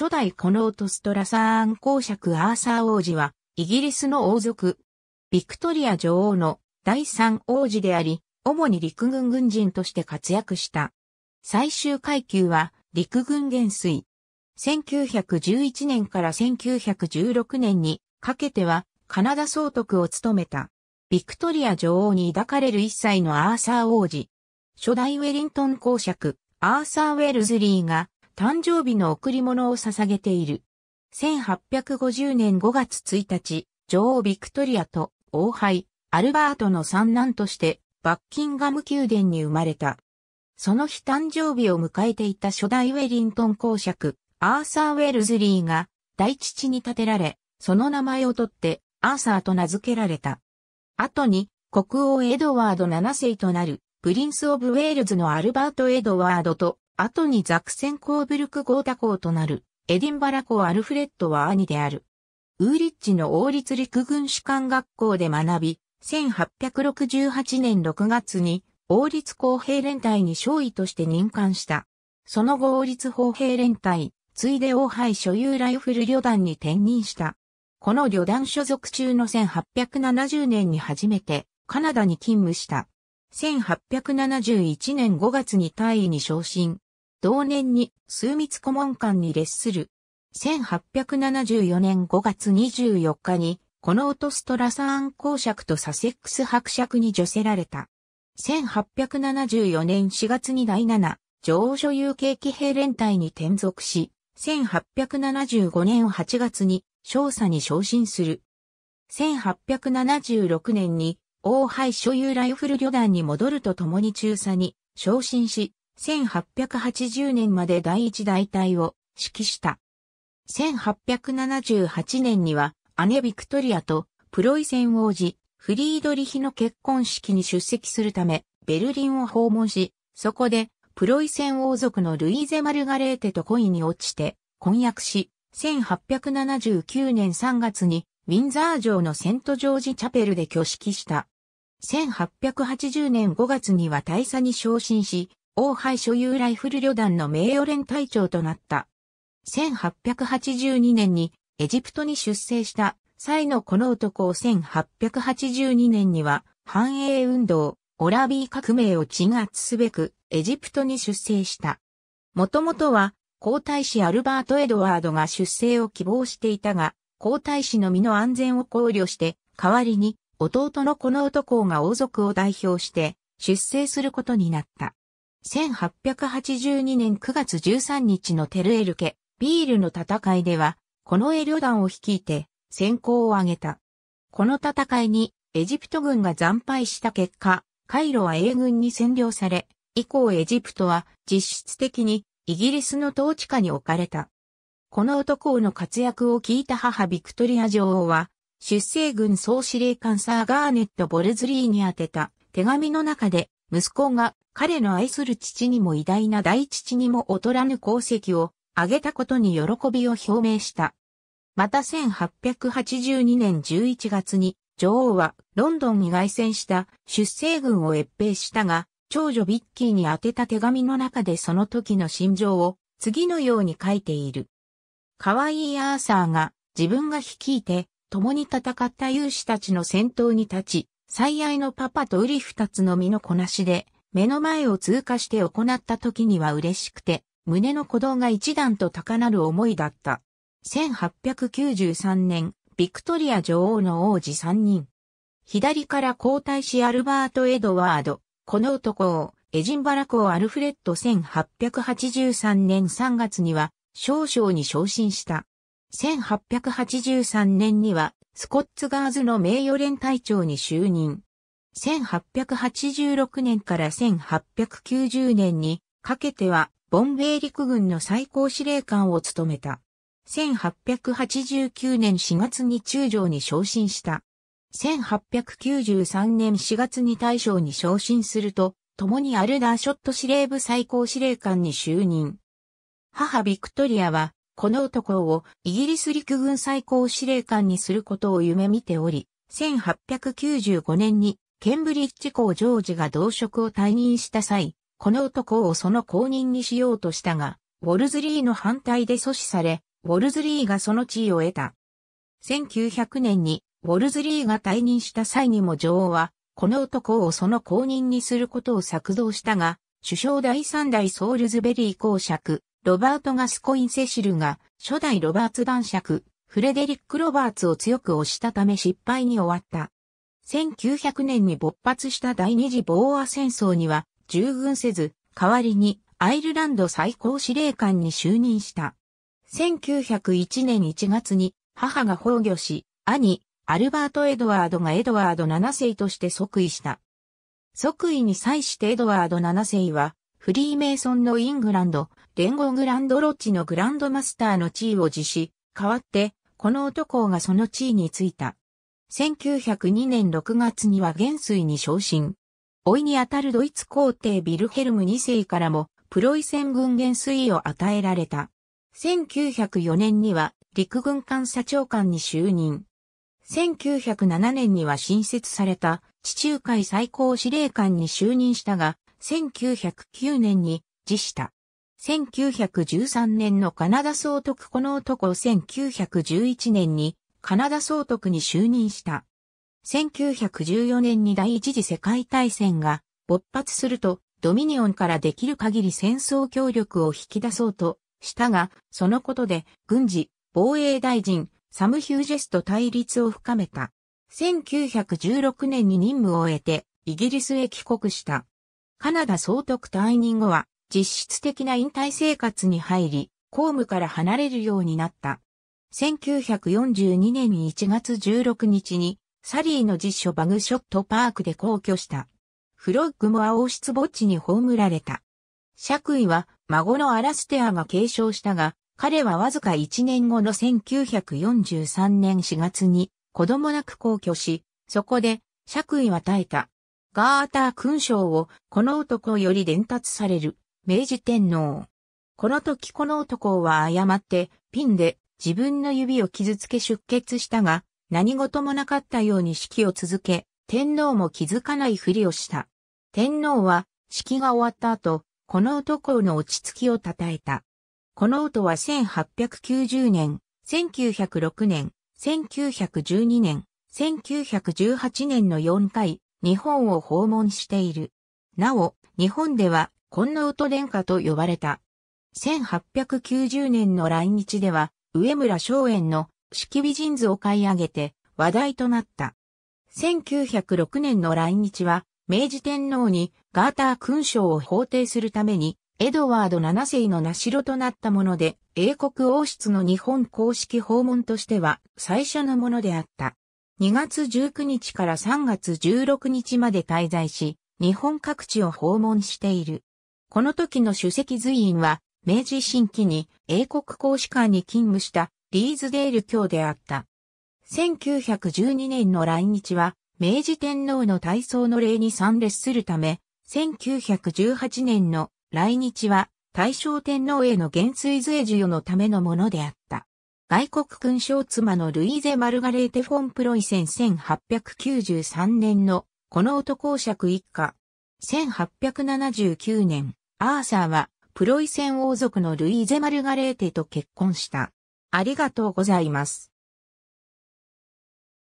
初代コノートストラサーン公爵アーサー王子は、イギリスの王族、ビクトリア女王の第三王子であり、主に陸軍軍人として活躍した。最終階級は陸軍元帥。1911年から1916年にかけてはカナダ総督を務めた。ビクトリア女王に抱かれる一歳のアーサー王子。初代ウェリントン公爵、アーサー・ウェルズリーが誕生日の贈り物を捧げている。1850年5月1日、女王ビクトリアと王杯、アルバートの三男として、バッキンガム宮殿に生まれた。その日誕生日を迎えていた初代ウェリントン公爵、アーサー・ウェルズリーが、大父に建てられ、その名前を取って、アーサーと名付けられた。後に、国王エドワード7世となる、プリンス・オブ・ウェールズのアルバート・エドワードと後にザクセンコーブルクゴー打港となる、エディンバラ公アルフレッドは兄である。ウーリッチの王立陸軍士官学校で学び、1868年6月に王立公兵連隊に少尉として任官した。その後王立公兵連隊、ついで王牌所有ライフル旅団に転任した。この旅団所属中の1870年に初めてカナダに勤務した。1871年5月に大尉に昇進。同年に枢密顧問官に列する。1874年5月24日に、このオトストラサーン公爵とサセックス伯爵に除せられた。1874年4月に第7、女王所有系騎兵連隊に転属し、1875年8月に少佐に昇進する。1876年に王廃所有ライフル旅団に戻るとともに中佐に昇進し、1880年まで第一大隊を指揮した。1878年には姉ビクトリアとプロイセン王子フリードリヒの結婚式に出席するためベルリンを訪問し、そこでプロイセン王族のルイーゼ・マルガレーテと恋に落ちて婚約し、1879年3月にウィンザー城のセントジョージチャペルで挙式した。1880年5月には大佐に昇進し、王廃所有ライフル旅団の名誉連隊長となった。1882年にエジプトに出征した際のこの男を1882年には繁栄運動、オラビー革命を鎮圧すべくエジプトに出征した。もともとは皇太子アルバート・エドワードが出征を希望していたが、皇太子の身の安全を考慮して、代わりに弟のこの男が王族を代表して出征することになった。1882年9月13日のテルエルケ、ビールの戦いでは、このエ旅団を率いて、先行を挙げた。この戦いに、エジプト軍が惨敗した結果、カイロは英軍に占領され、以降エジプトは実質的にイギリスの統治下に置かれた。この男の活躍を聞いた母ビクトリア女王は、出生軍総司令官サーガーネット・ボルズリーに宛てた手紙の中で、息子が彼の愛する父にも偉大な大父にも劣らぬ功績を挙げたことに喜びを表明した。また1882年11月に女王はロンドンに凱旋した出生軍を越兵したが、長女ビッキーに宛てた手紙の中でその時の心情を次のように書いている。可愛いアーサーが自分が率いて共に戦った勇士たちの戦闘に立ち、最愛のパパと瓜二つの身のこなしで、目の前を通過して行った時には嬉しくて、胸の鼓動が一段と高なる思いだった。1893年、ビクトリア女王の王子3人。左から皇太子アルバート・エドワード。この男を、エジンバラ公アルフレッド1883年3月には、少将に昇進した。1883年には、スコッツガーズの名誉連隊長に就任。1886年から1890年にかけては、ボンベイ陸軍の最高司令官を務めた。1889年4月に中将に昇進した。1893年4月に大将に昇進すると、共にアルダーショット司令部最高司令官に就任。母ビクトリアは、この男をイギリス陸軍最高司令官にすることを夢見ており、1895年にケンブリッジ校ジョージが同職を退任した際、この男をその後任にしようとしたが、ウォルズリーの反対で阻止され、ウォルズリーがその地位を得た。1900年にウォルズリーが退任した際にも女王は、この男をその後任にすることを作動したが、首相第三代ソウルズベリー公爵、ロバート・ガスコイン・セシルが、初代ロバーツ男爵、フレデリック・ロバーツを強く推したため失敗に終わった。1900年に勃発した第二次ボーア戦争には従軍せず、代わりにアイルランド最高司令官に就任した。1901年1月に母が崩御し、兄、アルバート・エドワードがエドワード7世として即位した。即位に際してエドワード7世は、フリーメイソンのイングランド、連合グランドロッジのグランドマスターの地位を辞し、代わって、この男がその地位についた。1902年6月には元帥に昇進。老いにあたるドイツ皇帝ビルヘルム2世からもプロイセン軍元帥を与えられた。1904年には陸軍艦査長官に就任。1907年には新設された地中海最高司令官に就任したが、1909年に辞した。1913年のカナダ総督この男1911年にカナダ総督に就任した。1914年に第一次世界大戦が勃発すると、ドミニオンからできる限り戦争協力を引き出そうとしたが、そのことで軍事、防衛大臣、サム・ヒュージェスと対立を深めた。1916年に任務を終えて、イギリスへ帰国した。カナダ総督退任後は、実質的な引退生活に入り、公務から離れるようになった。1942年1月16日に、サリーの実所バグショットパークで皇居した。フロッグも王室墓地に葬られた。爵位は孫のアラステアが継承したが、彼はわずか1年後の1943年4月に子供なく皇居し、そこで爵位は耐えた。ガーター勲章をこの男より伝達される明治天皇。この時この男は誤ってピンで自分の指を傷つけ出血したが、何事もなかったように式を続け、天皇も気づかないふりをした。天皇は、式が終わった後、この男の落ち着きを称えた。この音は1890年、1906年、1912年、1918年の4回、日本を訪問している。なお、日本では、こんの音殿下と呼ばれた。1890年の来日では、上村松園の式美人図を買い上げて話題となった。1906年の来日は、明治天皇にガーター勲章を法定するために、エドワード7世の名城となったもので、英国王室の日本公式訪問としては最初のものであった。2月19日から3月16日まで滞在し、日本各地を訪問している。この時の主席随員は、明治新期に英国公使館に勤務したリーズデール卿であった。1912年の来日は、明治天皇の体操の礼に参列するため、1918年の来日は、大正天皇への元帥税授与のためのものであった。外国勲章妻のルイーゼ・マルガレーテ・フォン・プロイセン1893年のこの男公爵一家。1879年、アーサーはプロイセン王族のルイーゼ・マルガレーテと結婚した。ありがとうございます。